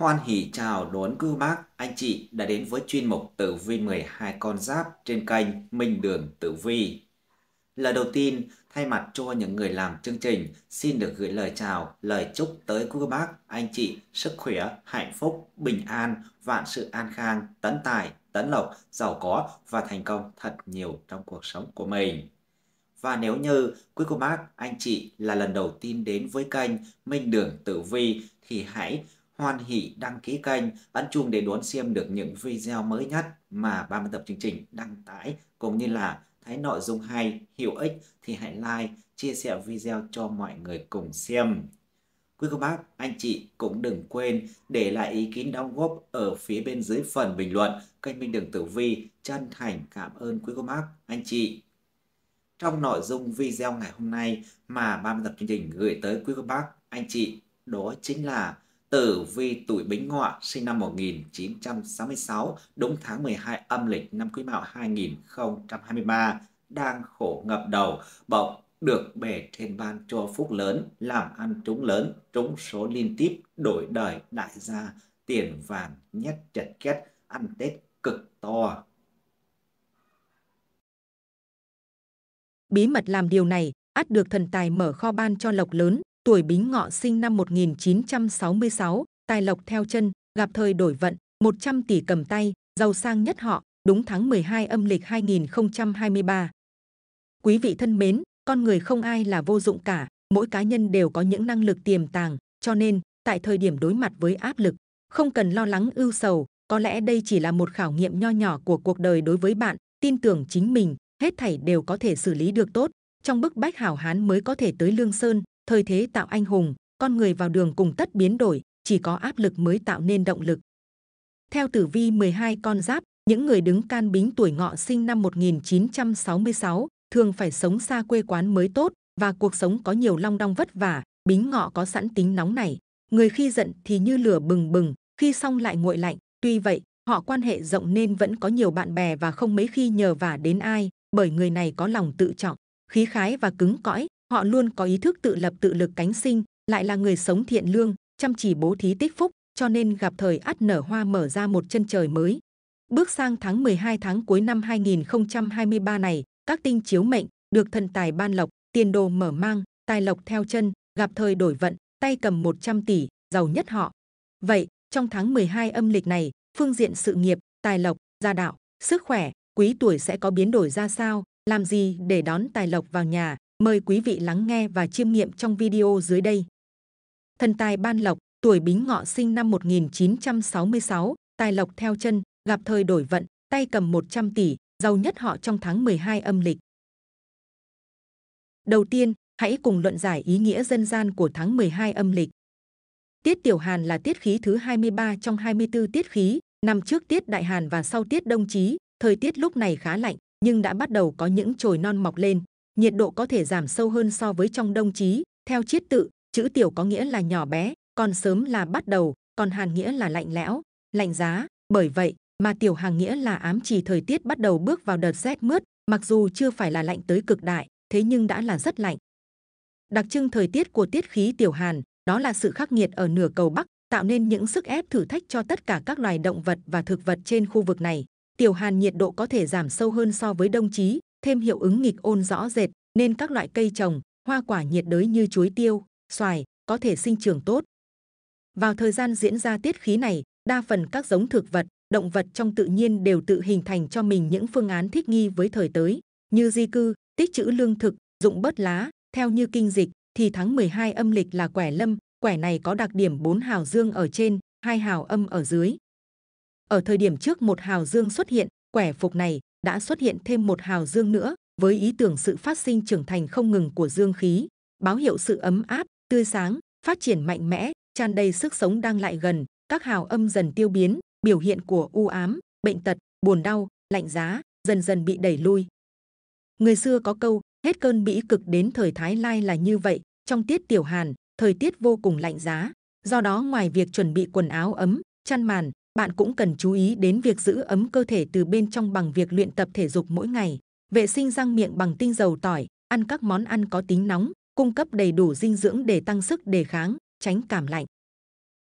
Hoan hỉ chào đón cô bác, anh chị đã đến với chuyên mục Tử Vi 12 con giáp trên kênh Minh Đường Tử Vi. Lời đầu tiên, thay mặt cho những người làm chương trình, xin được gửi lời chào, lời chúc tới cô bác, anh chị, sức khỏe, hạnh phúc, bình an, vạn sự an khang, tấn tài, tấn lộc, giàu có và thành công thật nhiều trong cuộc sống của mình. Và nếu như quý cô bác, anh chị là lần đầu tiên đến với kênh Minh Đường Tử Vi thì hãy hoan hỷ đăng ký kênh, ấn chuông để đón xem được những video mới nhất mà 30 tập chương trình đăng tải, cũng như là thấy nội dung hay, hữu ích thì hãy like, chia sẻ video cho mọi người cùng xem. Quý cô bác, anh chị cũng đừng quên để lại ý kiến đóng góp ở phía bên dưới phần bình luận. Kênh Minh Đường Tử Vi chân thành cảm ơn quý cô bác, anh chị. Trong nội dung video ngày hôm nay mà 30 tập chương trình gửi tới quý cô bác, anh chị, đó chính là tử vi tuổi Bính Ngọ sinh năm 1966, đúng tháng 12 âm lịch năm Quý Mão 2023, đang khổ ngập đầu, bỗng được bề trên ban cho phúc lớn, làm ăn trúng lớn, trúng số liên tiếp, đổi đời đại gia, tiền vàng nhất chật kết, ăn Tết cực to. Bí mật làm điều này, ắt được thần tài mở kho ban cho lộc lớn, tuổi Bính Ngọ sinh năm 1966, tài lộc theo chân, gặp thời đổi vận, 100 tỷ cầm tay, giàu sang nhất họ, đúng tháng 12 âm lịch 2023. Quý vị thân mến, con người không ai là vô dụng cả, mỗi cá nhân đều có những năng lực tiềm tàng, cho nên tại thời điểm đối mặt với áp lực, không cần lo lắng ưu sầu, có lẽ đây chỉ là một khảo nghiệm nho nhỏ của cuộc đời đối với bạn, tin tưởng chính mình, hết thảy đều có thể xử lý được tốt. Trong bức bách hảo hán mới có thể tới Lương Sơn, thời thế tạo anh hùng con người vào đường cùng tất biến đổi chỉ có áp lực mới tạo nên động lực theo tử vi 12 con giáp những người đứng can bính tuổi ngọ sinh năm 1966 thường phải sống xa quê quán mới tốt và cuộc sống có nhiều long đong vất vả bính ngọ có sẵn tính nóng này người khi giận thì như lửa bừng bừng khi xong lại nguội lạnh tuy vậy họ quan hệ rộng nên vẫn có nhiều bạn bè và không mấy khi nhờ vả đến ai bởi người này có lòng tự trọng khí khái và cứng cõi Họ luôn có ý thức tự lập tự lực cánh sinh, lại là người sống thiện lương, chăm chỉ bố thí tích phúc, cho nên gặp thời ắt nở hoa mở ra một chân trời mới. Bước sang tháng 12 tháng cuối năm 2023 này, các tinh chiếu mệnh được thần tài ban lộc, tiền đồ mở mang, tài lộc theo chân, gặp thời đổi vận, tay cầm 100 tỷ, giàu nhất họ. Vậy, trong tháng 12 âm lịch này, phương diện sự nghiệp, tài lộc, gia đạo, sức khỏe, quý tuổi sẽ có biến đổi ra sao, làm gì để đón tài lộc vào nhà, Mời quý vị lắng nghe và chiêm nghiệm trong video dưới đây. Thần tài Ban Lộc, tuổi Bính Ngọ sinh năm 1966, tài lộc theo chân, gặp thời đổi vận, tay cầm 100 tỷ, giàu nhất họ trong tháng 12 âm lịch. Đầu tiên, hãy cùng luận giải ý nghĩa dân gian của tháng 12 âm lịch. Tiết Tiểu Hàn là tiết khí thứ 23 trong 24 tiết khí, nằm trước tiết Đại Hàn và sau tiết Đông Chí, thời tiết lúc này khá lạnh nhưng đã bắt đầu có những chồi non mọc lên, nhiệt độ có thể giảm sâu hơn so với trong đông chí. Theo chiết tự, chữ tiểu có nghĩa là nhỏ bé, còn sớm là bắt đầu, còn hàn nghĩa là lạnh lẽo, lạnh giá. Bởi vậy, mà tiểu hàng nghĩa là ám chỉ thời tiết bắt đầu bước vào đợt rét mướt, mặc dù chưa phải là lạnh tới cực đại, thế nhưng đã là rất lạnh. Đặc trưng thời tiết của tiết khí tiểu hàn, đó là sự khắc nghiệt ở nửa cầu Bắc, tạo nên những sức ép thử thách cho tất cả các loài động vật và thực vật trên khu vực này. Tiểu hàn nhiệt độ có thể giảm sâu hơn so với đông chí, thêm hiệu ứng nghịch ôn rõ rệt nên các loại cây trồng, hoa quả nhiệt đới như chuối tiêu, xoài có thể sinh trưởng tốt. Vào thời gian diễn ra tiết khí này, đa phần các giống thực vật, động vật trong tự nhiên đều tự hình thành cho mình những phương án thích nghi với thời tới, như di cư, tích trữ lương thực, dụng bớt lá, theo như kinh dịch thì tháng 12 âm lịch là quẻ lâm, quẻ này có đặc điểm 4 hào dương ở trên, hai hào âm ở dưới. Ở thời điểm trước một hào dương xuất hiện, quẻ phục này đã xuất hiện thêm một hào dương nữa với ý tưởng sự phát sinh trưởng thành không ngừng của dương khí, báo hiệu sự ấm áp, tươi sáng, phát triển mạnh mẽ, tràn đầy sức sống đang lại gần, các hào âm dần tiêu biến, biểu hiện của u ám, bệnh tật, buồn đau, lạnh giá dần dần bị đẩy lui. Người xưa có câu hết cơn bĩ cực đến thời Thái Lai là như vậy. Trong tiết tiểu Hàn, thời tiết vô cùng lạnh giá, do đó ngoài việc chuẩn bị quần áo ấm, chăn màn, bạn cũng cần chú ý đến việc giữ ấm cơ thể từ bên trong bằng việc luyện tập thể dục mỗi ngày, vệ sinh răng miệng bằng tinh dầu tỏi, ăn các món ăn có tính nóng, cung cấp đầy đủ dinh dưỡng để tăng sức đề kháng, tránh cảm lạnh.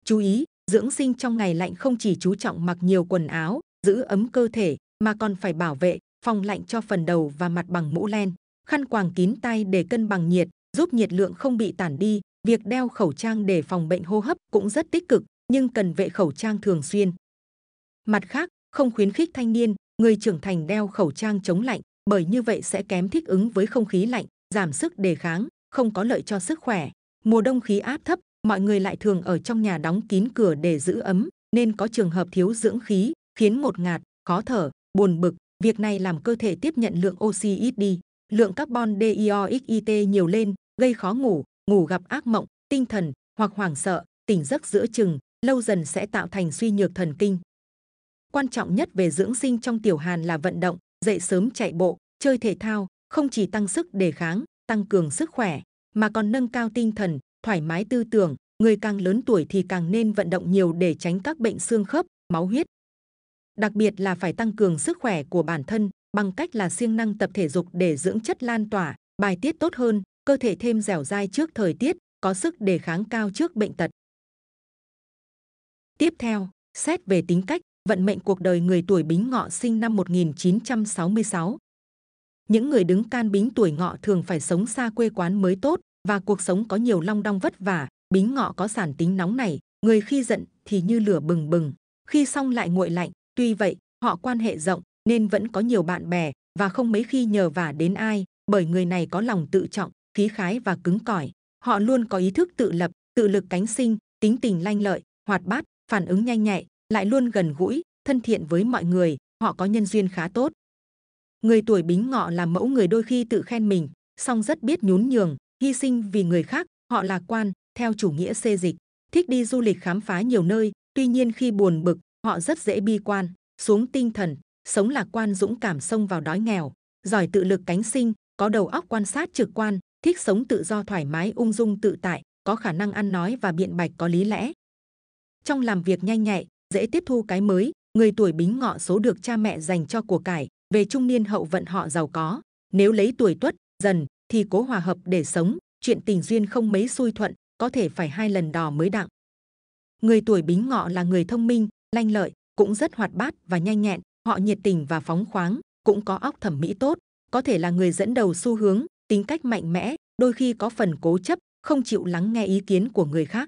Chú ý, dưỡng sinh trong ngày lạnh không chỉ chú trọng mặc nhiều quần áo, giữ ấm cơ thể mà còn phải bảo vệ, phòng lạnh cho phần đầu và mặt bằng mũ len, khăn quàng kín tay để cân bằng nhiệt, giúp nhiệt lượng không bị tản đi. Việc đeo khẩu trang để phòng bệnh hô hấp cũng rất tích cực, nhưng cần vệ khẩu trang thường xuyên. Mặt khác, không khuyến khích thanh niên, người trưởng thành đeo khẩu trang chống lạnh, bởi như vậy sẽ kém thích ứng với không khí lạnh, giảm sức đề kháng, không có lợi cho sức khỏe. Mùa đông khí áp thấp, mọi người lại thường ở trong nhà đóng kín cửa để giữ ấm, nên có trường hợp thiếu dưỡng khí, khiến ngột ngạt, khó thở, buồn bực. Việc này làm cơ thể tiếp nhận lượng oxy ít đi, lượng carbon dioxide nhiều lên, gây khó ngủ, ngủ gặp ác mộng, tinh thần hoặc hoảng sợ, tỉnh giấc giữa chừng, lâu dần sẽ tạo thành suy nhược thần kinh. Quan trọng nhất về dưỡng sinh trong tiểu hàn là vận động, dậy sớm chạy bộ, chơi thể thao, không chỉ tăng sức đề kháng, tăng cường sức khỏe, mà còn nâng cao tinh thần, thoải mái tư tưởng. Người càng lớn tuổi thì càng nên vận động nhiều để tránh các bệnh xương khớp, máu huyết. Đặc biệt là phải tăng cường sức khỏe của bản thân bằng cách là siêng năng tập thể dục để dưỡng chất lan tỏa, bài tiết tốt hơn, cơ thể thêm dẻo dai trước thời tiết, có sức đề kháng cao trước bệnh tật. Tiếp theo, xét về tính cách, vận mệnh cuộc đời người tuổi Bính Ngọ sinh năm 1966. Những người đứng can Bính tuổi Ngọ thường phải sống xa quê quán mới tốt và cuộc sống có nhiều long đong vất vả, Bính Ngọ có sản tính nóng nảy người khi giận thì như lửa bừng bừng, khi xong lại nguội lạnh, tuy vậy, họ quan hệ rộng nên vẫn có nhiều bạn bè và không mấy khi nhờ vả đến ai, bởi người này có lòng tự trọng, khí khái và cứng cỏi. Họ luôn có ý thức tự lập, tự lực cánh sinh, tính tình lanh lợi, hoạt bát, phản ứng nhanh nhạy, lại luôn gần gũi, thân thiện với mọi người, họ có nhân duyên khá tốt. Người tuổi Bính Ngọ là mẫu người đôi khi tự khen mình, song rất biết nhún nhường, hy sinh vì người khác, họ lạc quan, theo chủ nghĩa xê dịch, thích đi du lịch khám phá nhiều nơi, tuy nhiên khi buồn bực, họ rất dễ bi quan, xuống tinh thần, sống lạc quan dũng cảm xông vào đói nghèo, giỏi tự lực cánh sinh, có đầu óc quan sát trực quan, thích sống tự do thoải mái ung dung tự tại, có khả năng ăn nói và biện bạch có lý lẽ, trong làm việc nhanh nhạy, dễ tiếp thu cái mới, người tuổi bính ngọ số được cha mẹ dành cho của cải, về trung niên hậu vận họ giàu có. Nếu lấy tuổi tuất, dần thì cố hòa hợp để sống, chuyện tình duyên không mấy xui thuận, có thể phải hai lần đò mới đặng. Người tuổi bính ngọ là người thông minh, lanh lợi, cũng rất hoạt bát và nhanh nhẹn, họ nhiệt tình và phóng khoáng, cũng có óc thẩm mỹ tốt, có thể là người dẫn đầu xu hướng, tính cách mạnh mẽ, đôi khi có phần cố chấp, không chịu lắng nghe ý kiến của người khác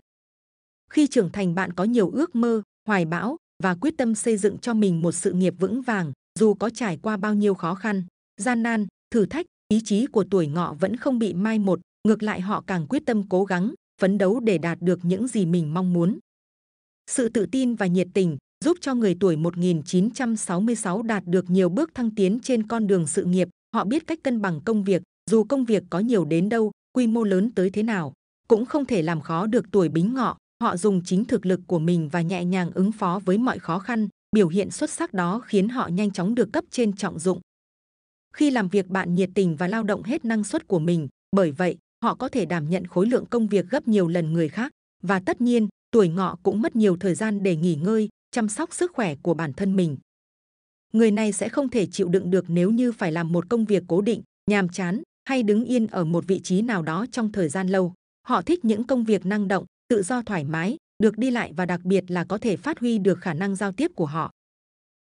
khi trưởng thành bạn có nhiều ước mơ hoài bão và quyết tâm xây dựng cho mình một sự nghiệp vững vàng dù có trải qua bao nhiêu khó khăn gian nan thử thách ý chí của tuổi ngọ vẫn không bị mai một ngược lại họ càng quyết tâm cố gắng phấn đấu để đạt được những gì mình mong muốn sự tự tin và nhiệt tình giúp cho người tuổi 1966 đạt được nhiều bước thăng tiến trên con đường sự nghiệp. Họ biết cách cân bằng công việc, dù công việc có nhiều đến đâu, quy mô lớn tới thế nào, cũng không thể làm khó được tuổi bính ngọ Họ dùng chính thực lực của mình và nhẹ nhàng ứng phó với mọi khó khăn, biểu hiện xuất sắc đó khiến họ nhanh chóng được cấp trên trọng dụng. Khi làm việc bạn nhiệt tình và lao động hết năng suất của mình, bởi vậy, họ có thể đảm nhận khối lượng công việc gấp nhiều lần người khác và tất nhiên, tuổi ngọ cũng mất nhiều thời gian để nghỉ ngơi, chăm sóc sức khỏe của bản thân mình. Người này sẽ không thể chịu đựng được nếu như phải làm một công việc cố định, nhàm chán hay đứng yên ở một vị trí nào đó trong thời gian lâu. Họ thích những công việc năng động, tự do thoải mái, được đi lại và đặc biệt là có thể phát huy được khả năng giao tiếp của họ.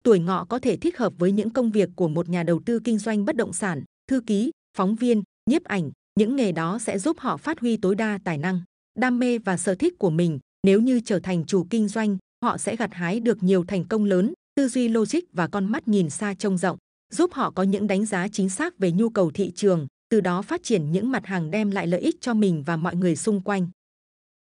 Tuổi ngọ có thể thích hợp với những công việc của một nhà đầu tư kinh doanh bất động sản, thư ký, phóng viên, nhiếp ảnh, những nghề đó sẽ giúp họ phát huy tối đa tài năng, đam mê và sở thích của mình. Nếu như trở thành chủ kinh doanh, họ sẽ gặt hái được nhiều thành công lớn, tư duy logic và con mắt nhìn xa trông rộng, giúp họ có những đánh giá chính xác về nhu cầu thị trường, từ đó phát triển những mặt hàng đem lại lợi ích cho mình và mọi người xung quanh.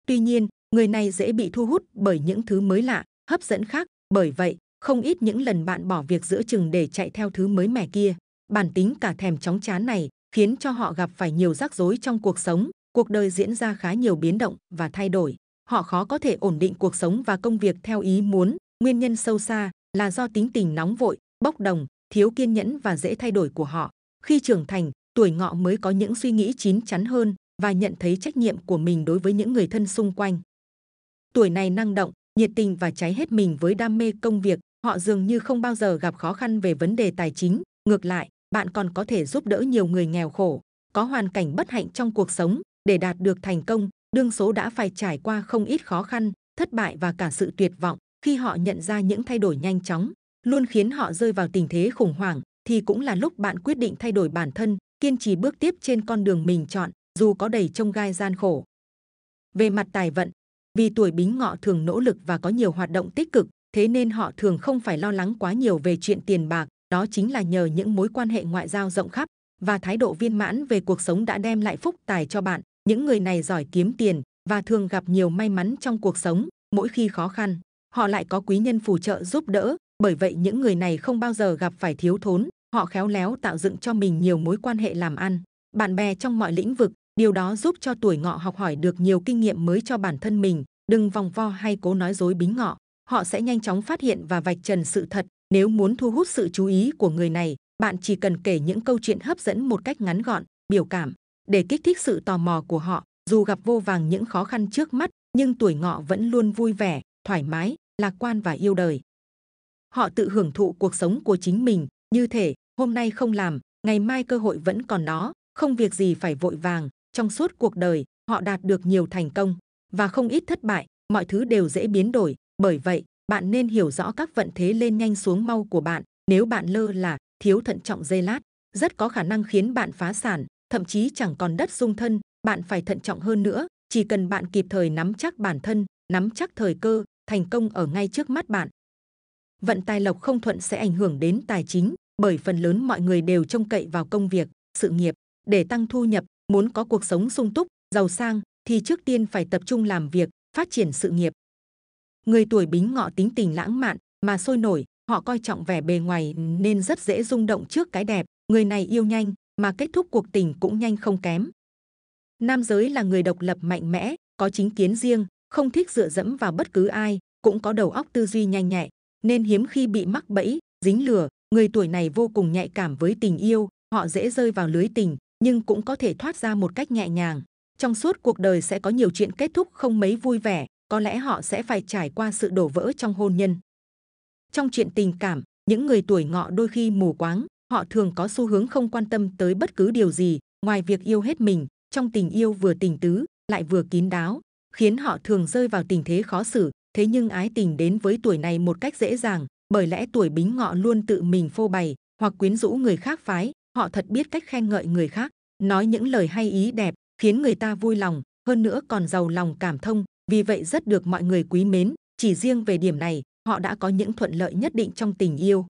Tuy nhiên, người này dễ bị thu hút bởi những thứ mới lạ, hấp dẫn khác. Bởi vậy, không ít những lần bạn bỏ việc giữa chừng để chạy theo thứ mới mẻ kia. Bản tính cả thèm chóng chán này khiến cho họ gặp phải nhiều rắc rối trong cuộc sống. Cuộc đời diễn ra khá nhiều biến động và thay đổi. Họ khó có thể ổn định cuộc sống và công việc theo ý muốn. Nguyên nhân sâu xa là do tính tình nóng vội, bốc đồng, thiếu kiên nhẫn và dễ thay đổi của họ. Khi trưởng thành, tuổi ngọ mới có những suy nghĩ chín chắn hơn, và nhận thấy trách nhiệm của mình đối với những người thân xung quanh. Tuổi này năng động, nhiệt tình và cháy hết mình với đam mê công việc, họ dường như không bao giờ gặp khó khăn về vấn đề tài chính, ngược lại, bạn còn có thể giúp đỡ nhiều người nghèo khổ, có hoàn cảnh bất hạnh trong cuộc sống để đạt được thành công, đương số đã phải trải qua không ít khó khăn, thất bại và cả sự tuyệt vọng khi họ nhận ra những thay đổi nhanh chóng luôn khiến họ rơi vào tình thế khủng hoảng thì cũng là lúc bạn quyết định thay đổi bản thân, kiên trì bước tiếp trên con đường mình chọn dù có đầy trông gai gian khổ. Về mặt tài vận, vì tuổi bính ngọ thường nỗ lực và có nhiều hoạt động tích cực, thế nên họ thường không phải lo lắng quá nhiều về chuyện tiền bạc. Đó chính là nhờ những mối quan hệ ngoại giao rộng khắp và thái độ viên mãn về cuộc sống đã đem lại phúc tài cho bạn. Những người này giỏi kiếm tiền và thường gặp nhiều may mắn trong cuộc sống. Mỗi khi khó khăn, họ lại có quý nhân phù trợ giúp đỡ. Bởi vậy những người này không bao giờ gặp phải thiếu thốn. Họ khéo léo tạo dựng cho mình nhiều mối quan hệ làm ăn, bạn bè trong mọi lĩnh vực Điều đó giúp cho tuổi ngọ học hỏi được nhiều kinh nghiệm mới cho bản thân mình, đừng vòng vo hay cố nói dối bính ngọ. Họ sẽ nhanh chóng phát hiện và vạch trần sự thật. Nếu muốn thu hút sự chú ý của người này, bạn chỉ cần kể những câu chuyện hấp dẫn một cách ngắn gọn, biểu cảm, để kích thích sự tò mò của họ. Dù gặp vô vàng những khó khăn trước mắt, nhưng tuổi ngọ vẫn luôn vui vẻ, thoải mái, lạc quan và yêu đời. Họ tự hưởng thụ cuộc sống của chính mình, như thể hôm nay không làm, ngày mai cơ hội vẫn còn đó, không việc gì phải vội vàng, trong suốt cuộc đời, họ đạt được nhiều thành công và không ít thất bại, mọi thứ đều dễ biến đổi. Bởi vậy, bạn nên hiểu rõ các vận thế lên nhanh xuống mau của bạn. Nếu bạn lơ là, thiếu thận trọng dây lát, rất có khả năng khiến bạn phá sản, thậm chí chẳng còn đất dung thân. Bạn phải thận trọng hơn nữa. Chỉ cần bạn kịp thời nắm chắc bản thân, nắm chắc thời cơ, thành công ở ngay trước mắt bạn. Vận tài lộc không thuận sẽ ảnh hưởng đến tài chính, bởi phần lớn mọi người đều trông cậy vào công việc, sự nghiệp để tăng thu nhập Muốn có cuộc sống sung túc, giàu sang thì trước tiên phải tập trung làm việc, phát triển sự nghiệp. Người tuổi Bính Ngọ tính tình lãng mạn mà sôi nổi, họ coi trọng vẻ bề ngoài nên rất dễ rung động trước cái đẹp. Người này yêu nhanh mà kết thúc cuộc tình cũng nhanh không kém. Nam giới là người độc lập mạnh mẽ, có chính kiến riêng, không thích dựa dẫm vào bất cứ ai, cũng có đầu óc tư duy nhanh nhẹ, nên hiếm khi bị mắc bẫy, dính lừa. Người tuổi này vô cùng nhạy cảm với tình yêu, họ dễ rơi vào lưới tình, nhưng cũng có thể thoát ra một cách nhẹ nhàng. Trong suốt cuộc đời sẽ có nhiều chuyện kết thúc không mấy vui vẻ, có lẽ họ sẽ phải trải qua sự đổ vỡ trong hôn nhân. Trong chuyện tình cảm, những người tuổi ngọ đôi khi mù quáng, họ thường có xu hướng không quan tâm tới bất cứ điều gì, ngoài việc yêu hết mình, trong tình yêu vừa tình tứ, lại vừa kín đáo, khiến họ thường rơi vào tình thế khó xử, thế nhưng ái tình đến với tuổi này một cách dễ dàng, bởi lẽ tuổi bính ngọ luôn tự mình phô bày, hoặc quyến rũ người khác phái, họ thật biết cách khen ngợi người khác nói những lời hay ý đẹp khiến người ta vui lòng hơn nữa còn giàu lòng cảm thông vì vậy rất được mọi người quý mến chỉ riêng về điểm này họ đã có những thuận lợi nhất định trong tình yêu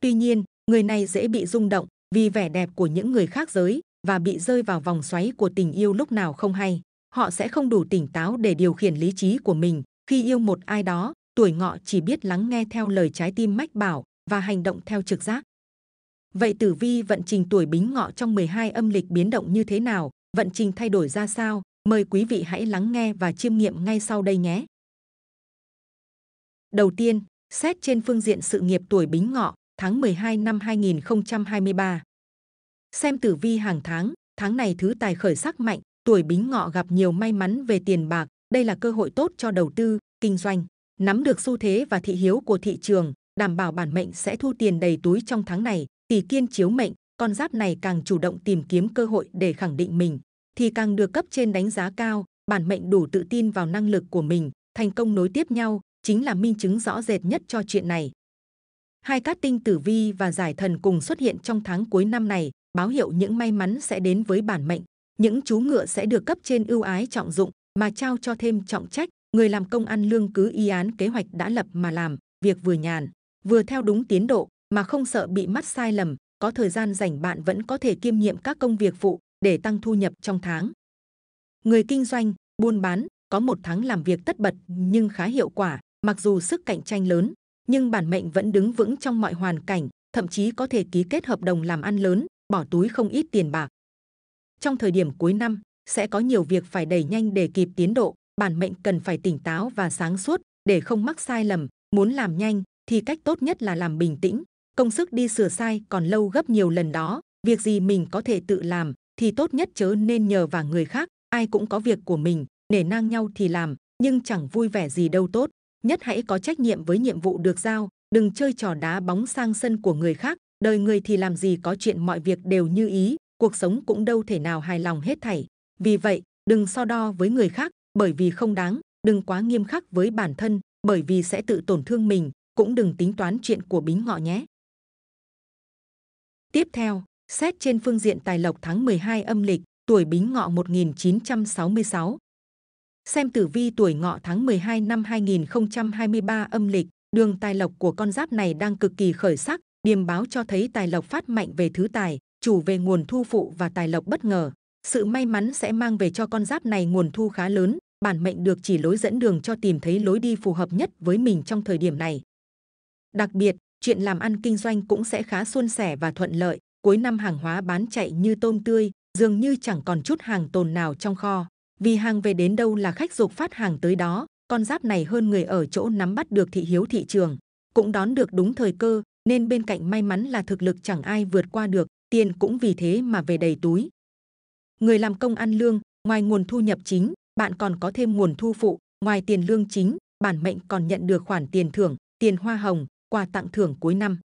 tuy nhiên người này dễ bị rung động vì vẻ đẹp của những người khác giới và bị rơi vào vòng xoáy của tình yêu lúc nào không hay họ sẽ không đủ tỉnh táo để điều khiển lý trí của mình khi yêu một ai đó tuổi ngọ chỉ biết lắng nghe theo lời trái tim mách bảo và hành động theo trực giác Vậy tử vi vận trình tuổi bính ngọ trong 12 âm lịch biến động như thế nào, vận trình thay đổi ra sao? Mời quý vị hãy lắng nghe và chiêm nghiệm ngay sau đây nhé. Đầu tiên, xét trên phương diện sự nghiệp tuổi bính ngọ, tháng 12 năm 2023. Xem tử vi hàng tháng, tháng này thứ tài khởi sắc mạnh, tuổi bính ngọ gặp nhiều may mắn về tiền bạc, đây là cơ hội tốt cho đầu tư, kinh doanh, nắm được xu thế và thị hiếu của thị trường, đảm bảo bản mệnh sẽ thu tiền đầy túi trong tháng này, tỷ kiên chiếu mệnh, con giáp này càng chủ động tìm kiếm cơ hội để khẳng định mình, thì càng được cấp trên đánh giá cao, bản mệnh đủ tự tin vào năng lực của mình, thành công nối tiếp nhau chính là minh chứng rõ rệt nhất cho chuyện này. Hai cát tinh tử vi và giải thần cùng xuất hiện trong tháng cuối năm này, báo hiệu những may mắn sẽ đến với bản mệnh, những chú ngựa sẽ được cấp trên ưu ái trọng dụng mà trao cho thêm trọng trách, người làm công ăn lương cứ y án kế hoạch đã lập mà làm, việc vừa nhàn, vừa theo đúng tiến độ, mà không sợ bị mắt sai lầm có thời gian rảnh bạn vẫn có thể kiêm nhiệm các công việc phụ để tăng thu nhập trong tháng người kinh doanh buôn bán có một tháng làm việc tất bật nhưng khá hiệu quả mặc dù sức cạnh tranh lớn nhưng bản mệnh vẫn đứng vững trong mọi hoàn cảnh thậm chí có thể ký kết hợp đồng làm ăn lớn bỏ túi không ít tiền bạc trong thời điểm cuối năm sẽ có nhiều việc phải đẩy nhanh để kịp tiến độ bản mệnh cần phải tỉnh táo và sáng suốt để không mắc sai lầm muốn làm nhanh thì cách tốt nhất là làm bình tĩnh công sức đi sửa sai còn lâu gấp nhiều lần đó. Việc gì mình có thể tự làm thì tốt nhất chớ nên nhờ vào người khác. Ai cũng có việc của mình, nể nang nhau thì làm, nhưng chẳng vui vẻ gì đâu tốt. Nhất hãy có trách nhiệm với nhiệm vụ được giao, đừng chơi trò đá bóng sang sân của người khác. Đời người thì làm gì có chuyện mọi việc đều như ý, cuộc sống cũng đâu thể nào hài lòng hết thảy. Vì vậy, đừng so đo với người khác, bởi vì không đáng, đừng quá nghiêm khắc với bản thân, bởi vì sẽ tự tổn thương mình, cũng đừng tính toán chuyện của bính ngọ nhé. Tiếp theo, xét trên phương diện tài lộc tháng 12 âm lịch, tuổi Bính Ngọ 1966. Xem tử vi tuổi Ngọ tháng 12 năm 2023 âm lịch, đường tài lộc của con giáp này đang cực kỳ khởi sắc, điềm báo cho thấy tài lộc phát mạnh về thứ tài, chủ về nguồn thu phụ và tài lộc bất ngờ. Sự may mắn sẽ mang về cho con giáp này nguồn thu khá lớn, bản mệnh được chỉ lối dẫn đường cho tìm thấy lối đi phù hợp nhất với mình trong thời điểm này. Đặc biệt, chuyện làm ăn kinh doanh cũng sẽ khá suôn sẻ và thuận lợi. Cuối năm hàng hóa bán chạy như tôm tươi, dường như chẳng còn chút hàng tồn nào trong kho. Vì hàng về đến đâu là khách dục phát hàng tới đó, con giáp này hơn người ở chỗ nắm bắt được thị hiếu thị trường, cũng đón được đúng thời cơ, nên bên cạnh may mắn là thực lực chẳng ai vượt qua được, tiền cũng vì thế mà về đầy túi. Người làm công ăn lương, ngoài nguồn thu nhập chính, bạn còn có thêm nguồn thu phụ, ngoài tiền lương chính, bản mệnh còn nhận được khoản tiền thưởng, tiền hoa hồng, quà tặng thưởng cuối năm.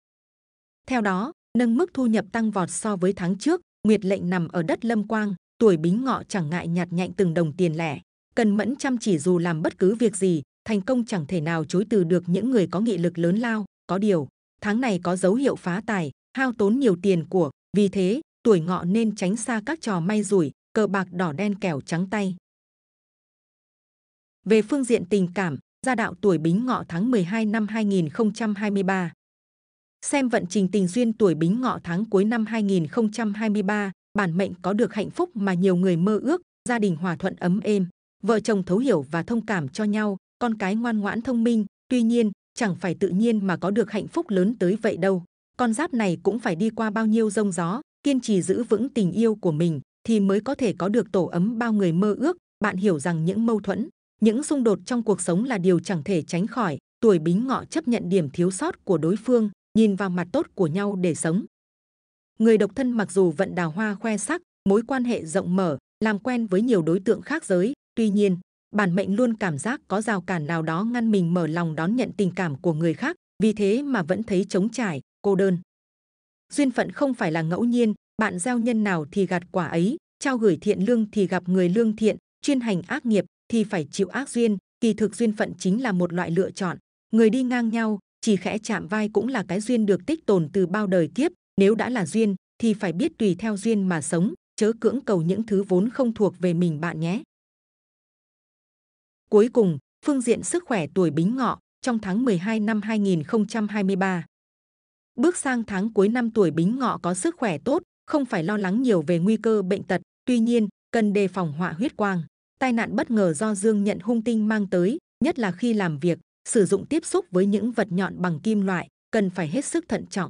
Theo đó, nâng mức thu nhập tăng vọt so với tháng trước, Nguyệt lệnh nằm ở đất Lâm Quang, tuổi Bính Ngọ chẳng ngại nhạt nhạnh từng đồng tiền lẻ, cần mẫn chăm chỉ dù làm bất cứ việc gì, thành công chẳng thể nào chối từ được những người có nghị lực lớn lao. Có điều, tháng này có dấu hiệu phá tài, hao tốn nhiều tiền của, vì thế tuổi Ngọ nên tránh xa các trò may rủi, cờ bạc đỏ đen kẻo trắng tay. Về phương diện tình cảm, gia đạo tuổi Bính Ngọ tháng 12 năm 2023. Xem vận trình tình duyên tuổi Bính Ngọ tháng cuối năm 2023, bản mệnh có được hạnh phúc mà nhiều người mơ ước, gia đình hòa thuận ấm êm, vợ chồng thấu hiểu và thông cảm cho nhau, con cái ngoan ngoãn thông minh, tuy nhiên, chẳng phải tự nhiên mà có được hạnh phúc lớn tới vậy đâu. Con giáp này cũng phải đi qua bao nhiêu rông gió, kiên trì giữ vững tình yêu của mình thì mới có thể có được tổ ấm bao người mơ ước. Bạn hiểu rằng những mâu thuẫn, những xung đột trong cuộc sống là điều chẳng thể tránh khỏi tuổi bính ngọ chấp nhận điểm thiếu sót của đối phương nhìn vào mặt tốt của nhau để sống người độc thân mặc dù vận đào hoa khoe sắc mối quan hệ rộng mở làm quen với nhiều đối tượng khác giới tuy nhiên bản mệnh luôn cảm giác có rào cản nào đó ngăn mình mở lòng đón nhận tình cảm của người khác vì thế mà vẫn thấy trống trải cô đơn duyên phận không phải là ngẫu nhiên bạn gieo nhân nào thì gặt quả ấy trao gửi thiện lương thì gặp người lương thiện chuyên hành ác nghiệp thì phải chịu ác duyên kỳ thực duyên phận chính là một loại lựa chọn người đi ngang nhau chỉ khẽ chạm vai cũng là cái duyên được tích tồn từ bao đời kiếp nếu đã là duyên thì phải biết tùy theo duyên mà sống chớ cưỡng cầu những thứ vốn không thuộc về mình bạn nhé cuối cùng phương diện sức khỏe tuổi bính ngọ trong tháng 12 năm 2023 bước sang tháng cuối năm tuổi bính ngọ có sức khỏe tốt không phải lo lắng nhiều về nguy cơ bệnh tật tuy nhiên cần đề phòng họa huyết quang tai nạn bất ngờ do dương nhận hung tinh mang tới nhất là khi làm việc sử dụng tiếp xúc với những vật nhọn bằng kim loại cần phải hết sức thận trọng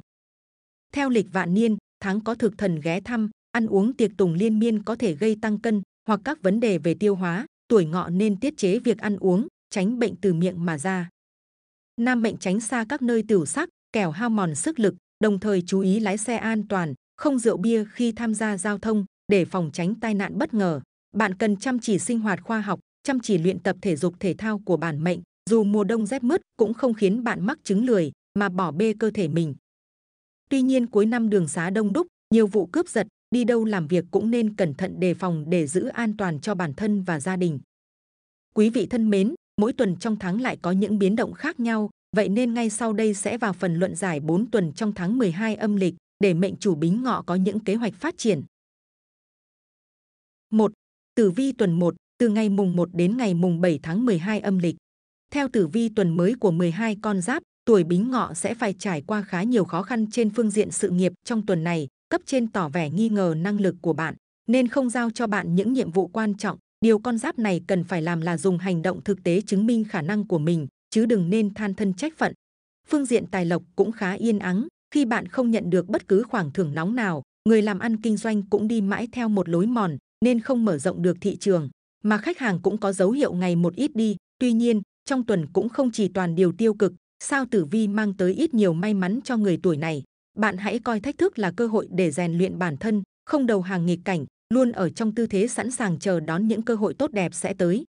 theo lịch vạn niên tháng có thực thần ghé thăm ăn uống tiệc tùng liên miên có thể gây tăng cân hoặc các vấn đề về tiêu hóa tuổi ngọ nên tiết chế việc ăn uống tránh bệnh từ miệng mà ra nam mệnh tránh xa các nơi tửu sắc kẻo hao mòn sức lực đồng thời chú ý lái xe an toàn không rượu bia khi tham gia giao thông để phòng tránh tai nạn bất ngờ bạn cần chăm chỉ sinh hoạt khoa học, chăm chỉ luyện tập thể dục thể thao của bản mệnh, dù mùa đông rét mướt cũng không khiến bạn mắc chứng lười mà bỏ bê cơ thể mình. Tuy nhiên cuối năm đường xá đông đúc, nhiều vụ cướp giật, đi đâu làm việc cũng nên cẩn thận đề phòng để giữ an toàn cho bản thân và gia đình. Quý vị thân mến, mỗi tuần trong tháng lại có những biến động khác nhau, vậy nên ngay sau đây sẽ vào phần luận giải 4 tuần trong tháng 12 âm lịch để mệnh chủ Bính Ngọ có những kế hoạch phát triển. 1. Tử vi tuần 1 từ ngày mùng 1 đến ngày mùng 7 tháng 12 âm lịch. Theo tử vi tuần mới của 12 con giáp, tuổi Bính Ngọ sẽ phải trải qua khá nhiều khó khăn trên phương diện sự nghiệp trong tuần này, cấp trên tỏ vẻ nghi ngờ năng lực của bạn nên không giao cho bạn những nhiệm vụ quan trọng. Điều con giáp này cần phải làm là dùng hành động thực tế chứng minh khả năng của mình, chứ đừng nên than thân trách phận. Phương diện tài lộc cũng khá yên ắng, khi bạn không nhận được bất cứ khoản thưởng nóng nào, người làm ăn kinh doanh cũng đi mãi theo một lối mòn, nên không mở rộng được thị trường, mà khách hàng cũng có dấu hiệu ngày một ít đi. Tuy nhiên, trong tuần cũng không chỉ toàn điều tiêu cực, sao tử vi mang tới ít nhiều may mắn cho người tuổi này. Bạn hãy coi thách thức là cơ hội để rèn luyện bản thân, không đầu hàng nghịch cảnh, luôn ở trong tư thế sẵn sàng chờ đón những cơ hội tốt đẹp sẽ tới.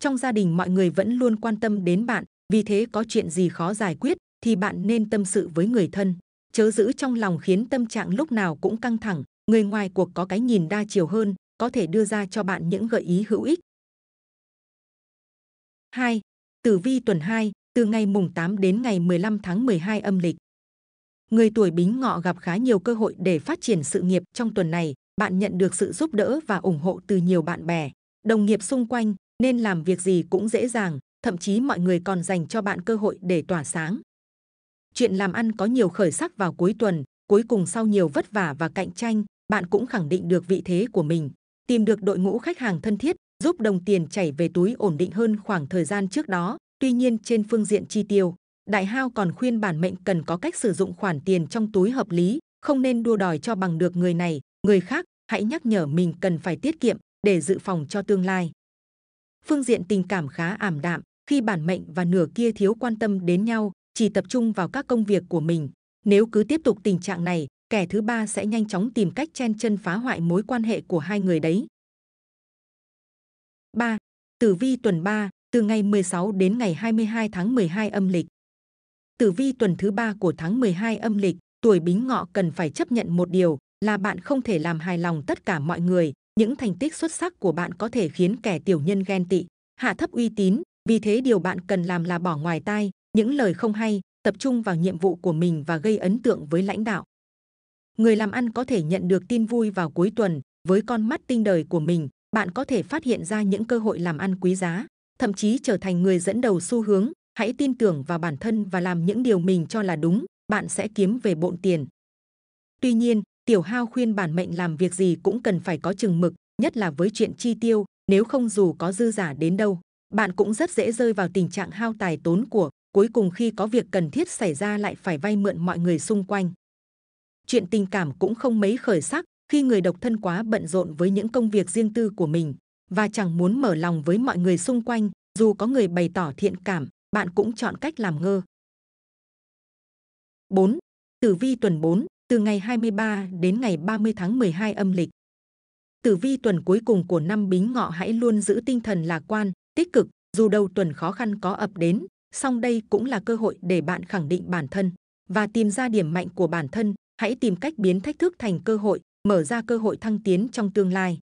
Trong gia đình mọi người vẫn luôn quan tâm đến bạn, vì thế có chuyện gì khó giải quyết thì bạn nên tâm sự với người thân. Chớ giữ trong lòng khiến tâm trạng lúc nào cũng căng thẳng, người ngoài cuộc có cái nhìn đa chiều hơn, có thể đưa ra cho bạn những gợi ý hữu ích. 2. Tử vi tuần 2, từ ngày mùng 8 đến ngày 15 tháng 12 âm lịch. Người tuổi Bính Ngọ gặp khá nhiều cơ hội để phát triển sự nghiệp trong tuần này, bạn nhận được sự giúp đỡ và ủng hộ từ nhiều bạn bè, đồng nghiệp xung quanh, nên làm việc gì cũng dễ dàng, thậm chí mọi người còn dành cho bạn cơ hội để tỏa sáng. Chuyện làm ăn có nhiều khởi sắc vào cuối tuần, cuối cùng sau nhiều vất vả và cạnh tranh, bạn cũng khẳng định được vị thế của mình, tìm được đội ngũ khách hàng thân thiết, giúp đồng tiền chảy về túi ổn định hơn khoảng thời gian trước đó. Tuy nhiên trên phương diện chi tiêu, Đại Hao còn khuyên bản mệnh cần có cách sử dụng khoản tiền trong túi hợp lý, không nên đua đòi cho bằng được người này, người khác, hãy nhắc nhở mình cần phải tiết kiệm để dự phòng cho tương lai. Phương diện tình cảm khá ảm đạm, khi bản mệnh và nửa kia thiếu quan tâm đến nhau, chỉ tập trung vào các công việc của mình. Nếu cứ tiếp tục tình trạng này, kẻ thứ ba sẽ nhanh chóng tìm cách chen chân phá hoại mối quan hệ của hai người đấy. 3. Tử vi tuần 3, từ ngày 16 đến ngày 22 tháng 12 âm lịch. Tử vi tuần thứ 3 của tháng 12 âm lịch, tuổi Bính Ngọ cần phải chấp nhận một điều là bạn không thể làm hài lòng tất cả mọi người, những thành tích xuất sắc của bạn có thể khiến kẻ tiểu nhân ghen tị, hạ thấp uy tín, vì thế điều bạn cần làm là bỏ ngoài tai những lời không hay, tập trung vào nhiệm vụ của mình và gây ấn tượng với lãnh đạo người làm ăn có thể nhận được tin vui vào cuối tuần với con mắt tinh đời của mình bạn có thể phát hiện ra những cơ hội làm ăn quý giá thậm chí trở thành người dẫn đầu xu hướng hãy tin tưởng vào bản thân và làm những điều mình cho là đúng bạn sẽ kiếm về bộn tiền tuy nhiên tiểu hao khuyên bản mệnh làm việc gì cũng cần phải có chừng mực nhất là với chuyện chi tiêu nếu không dù có dư giả đến đâu bạn cũng rất dễ rơi vào tình trạng hao tài tốn của cuối cùng khi có việc cần thiết xảy ra lại phải vay mượn mọi người xung quanh chuyện tình cảm cũng không mấy khởi sắc khi người độc thân quá bận rộn với những công việc riêng tư của mình và chẳng muốn mở lòng với mọi người xung quanh dù có người bày tỏ thiện cảm bạn cũng chọn cách làm ngơ 4. Tử vi tuần 4 từ ngày 23 đến ngày 30 tháng 12 âm lịch Tử vi tuần cuối cùng của năm Bính Ngọ hãy luôn giữ tinh thần lạc quan, tích cực, dù đầu tuần khó khăn có ập đến, song đây cũng là cơ hội để bạn khẳng định bản thân và tìm ra điểm mạnh của bản thân, hãy tìm cách biến thách thức thành cơ hội, mở ra cơ hội thăng tiến trong tương lai.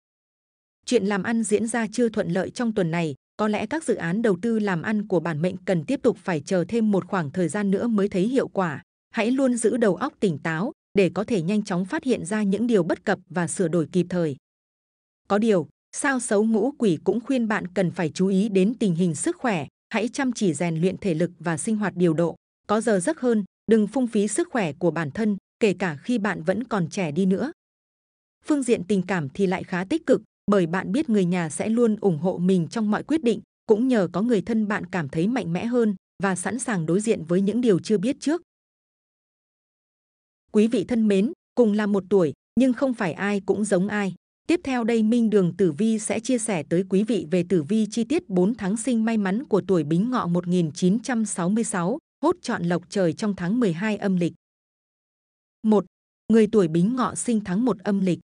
Chuyện làm ăn diễn ra chưa thuận lợi trong tuần này, có lẽ các dự án đầu tư làm ăn của bản mệnh cần tiếp tục phải chờ thêm một khoảng thời gian nữa mới thấy hiệu quả. Hãy luôn giữ đầu óc tỉnh táo để có thể nhanh chóng phát hiện ra những điều bất cập và sửa đổi kịp thời. Có điều, sao xấu ngũ quỷ cũng khuyên bạn cần phải chú ý đến tình hình sức khỏe, hãy chăm chỉ rèn luyện thể lực và sinh hoạt điều độ, có giờ giấc hơn, đừng phung phí sức khỏe của bản thân kể cả khi bạn vẫn còn trẻ đi nữa. Phương diện tình cảm thì lại khá tích cực, bởi bạn biết người nhà sẽ luôn ủng hộ mình trong mọi quyết định, cũng nhờ có người thân bạn cảm thấy mạnh mẽ hơn và sẵn sàng đối diện với những điều chưa biết trước. Quý vị thân mến, cùng là một tuổi, nhưng không phải ai cũng giống ai. Tiếp theo đây Minh Đường Tử Vi sẽ chia sẻ tới quý vị về Tử Vi chi tiết 4 tháng sinh may mắn của tuổi Bính Ngọ 1966, hốt chọn lộc trời trong tháng 12 âm lịch. 1. Người tuổi Bính Ngọ sinh tháng 1 âm lịch.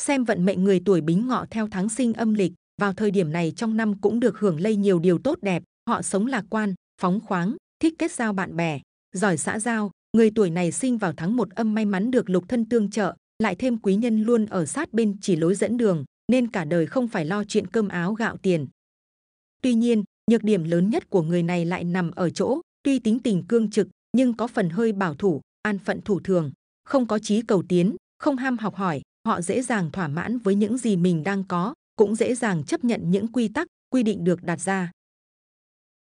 Xem vận mệnh người tuổi Bính Ngọ theo tháng sinh âm lịch, vào thời điểm này trong năm cũng được hưởng lây nhiều điều tốt đẹp, họ sống lạc quan, phóng khoáng, thích kết giao bạn bè, giỏi xã giao, người tuổi này sinh vào tháng 1 âm may mắn được lục thân tương trợ, lại thêm quý nhân luôn ở sát bên chỉ lối dẫn đường, nên cả đời không phải lo chuyện cơm áo gạo tiền. Tuy nhiên, nhược điểm lớn nhất của người này lại nằm ở chỗ, tuy tính tình cương trực nhưng có phần hơi bảo thủ, an phận thủ thường, không có chí cầu tiến, không ham học hỏi, họ dễ dàng thỏa mãn với những gì mình đang có, cũng dễ dàng chấp nhận những quy tắc, quy định được đặt ra.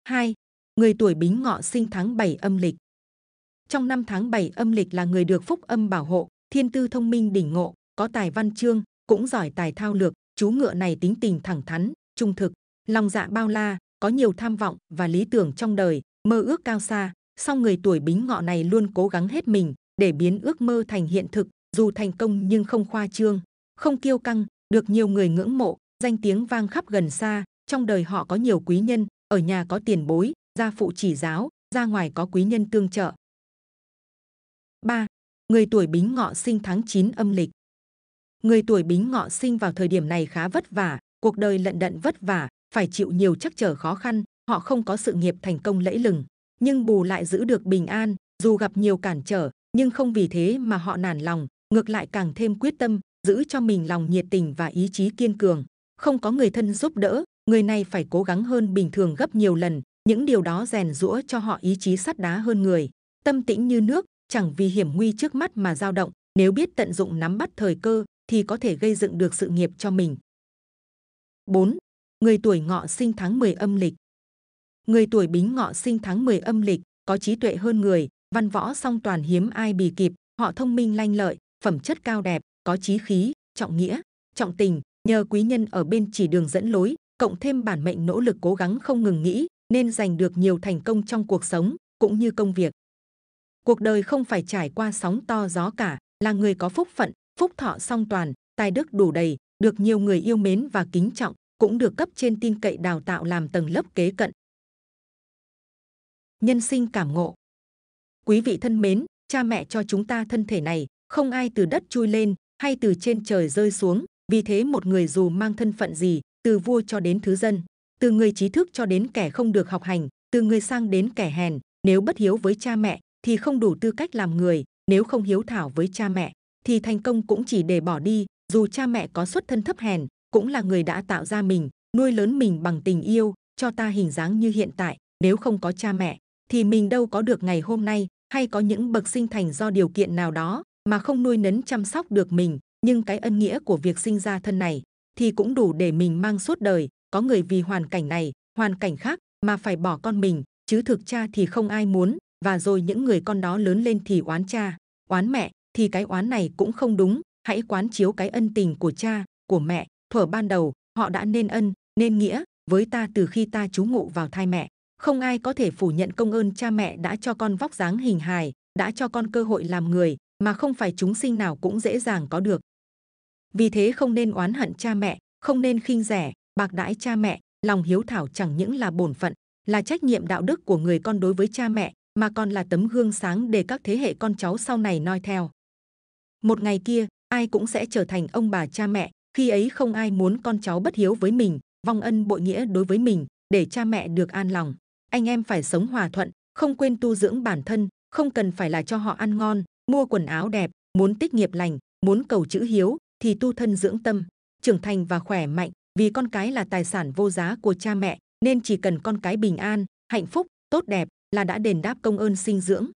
2. Người tuổi Bính Ngọ sinh tháng 7 âm lịch. Trong năm tháng 7 âm lịch là người được phúc âm bảo hộ, thiên tư thông minh đỉnh ngộ, có tài văn chương, cũng giỏi tài thao lược, chú ngựa này tính tình thẳng thắn, trung thực, lòng dạ bao la, có nhiều tham vọng và lý tưởng trong đời, mơ ước cao xa, song người tuổi bính ngọ này luôn cố gắng hết mình để biến ước mơ thành hiện thực, dù thành công nhưng không khoa trương, không kiêu căng, được nhiều người ngưỡng mộ, danh tiếng vang khắp gần xa, trong đời họ có nhiều quý nhân, ở nhà có tiền bối, gia phụ chỉ giáo, ra ngoài có quý nhân tương trợ. 3. Người tuổi bính ngọ sinh tháng 9 âm lịch Người tuổi bính ngọ sinh vào thời điểm này khá vất vả, cuộc đời lận đận vất vả, phải chịu nhiều trắc trở khó khăn, họ không có sự nghiệp thành công lẫy lừng, nhưng bù lại giữ được bình an dù gặp nhiều cản trở nhưng không vì thế mà họ nản lòng ngược lại càng thêm quyết tâm giữ cho mình lòng nhiệt tình và ý chí kiên cường không có người thân giúp đỡ người này phải cố gắng hơn bình thường gấp nhiều lần những điều đó rèn rũa cho họ ý chí sắt đá hơn người tâm tĩnh như nước chẳng vì hiểm nguy trước mắt mà dao động nếu biết tận dụng nắm bắt thời cơ thì có thể gây dựng được sự nghiệp cho mình 4. người tuổi ngọ sinh tháng 10 âm lịch người tuổi bính ngọ sinh tháng 10 âm lịch có trí tuệ hơn người văn võ song toàn hiếm ai bì kịp họ thông minh lanh lợi phẩm chất cao đẹp có trí khí trọng nghĩa trọng tình nhờ quý nhân ở bên chỉ đường dẫn lối cộng thêm bản mệnh nỗ lực cố gắng không ngừng nghĩ nên giành được nhiều thành công trong cuộc sống cũng như công việc cuộc đời không phải trải qua sóng to gió cả là người có phúc phận phúc thọ song toàn tài đức đủ đầy được nhiều người yêu mến và kính trọng cũng được cấp trên tin cậy đào tạo làm tầng lớp kế cận nhân sinh cảm ngộ. Quý vị thân mến, cha mẹ cho chúng ta thân thể này, không ai từ đất chui lên hay từ trên trời rơi xuống, vì thế một người dù mang thân phận gì, từ vua cho đến thứ dân, từ người trí thức cho đến kẻ không được học hành, từ người sang đến kẻ hèn, nếu bất hiếu với cha mẹ thì không đủ tư cách làm người, nếu không hiếu thảo với cha mẹ thì thành công cũng chỉ để bỏ đi, dù cha mẹ có xuất thân thấp hèn, cũng là người đã tạo ra mình, nuôi lớn mình bằng tình yêu, cho ta hình dáng như hiện tại, nếu không có cha mẹ thì mình đâu có được ngày hôm nay hay có những bậc sinh thành do điều kiện nào đó mà không nuôi nấng chăm sóc được mình nhưng cái ân nghĩa của việc sinh ra thân này thì cũng đủ để mình mang suốt đời có người vì hoàn cảnh này hoàn cảnh khác mà phải bỏ con mình chứ thực cha thì không ai muốn và rồi những người con đó lớn lên thì oán cha oán mẹ thì cái oán này cũng không đúng hãy quán chiếu cái ân tình của cha của mẹ thuở ban đầu họ đã nên ân nên nghĩa với ta từ khi ta trú ngụ vào thai mẹ không ai có thể phủ nhận công ơn cha mẹ đã cho con vóc dáng hình hài, đã cho con cơ hội làm người, mà không phải chúng sinh nào cũng dễ dàng có được. Vì thế không nên oán hận cha mẹ, không nên khinh rẻ, bạc đãi cha mẹ, lòng hiếu thảo chẳng những là bổn phận, là trách nhiệm đạo đức của người con đối với cha mẹ, mà còn là tấm gương sáng để các thế hệ con cháu sau này noi theo. Một ngày kia, ai cũng sẽ trở thành ông bà cha mẹ, khi ấy không ai muốn con cháu bất hiếu với mình, vong ân bội nghĩa đối với mình, để cha mẹ được an lòng anh em phải sống hòa thuận, không quên tu dưỡng bản thân, không cần phải là cho họ ăn ngon, mua quần áo đẹp, muốn tích nghiệp lành, muốn cầu chữ hiếu thì tu thân dưỡng tâm, trưởng thành và khỏe mạnh, vì con cái là tài sản vô giá của cha mẹ, nên chỉ cần con cái bình an, hạnh phúc, tốt đẹp là đã đền đáp công ơn sinh dưỡng.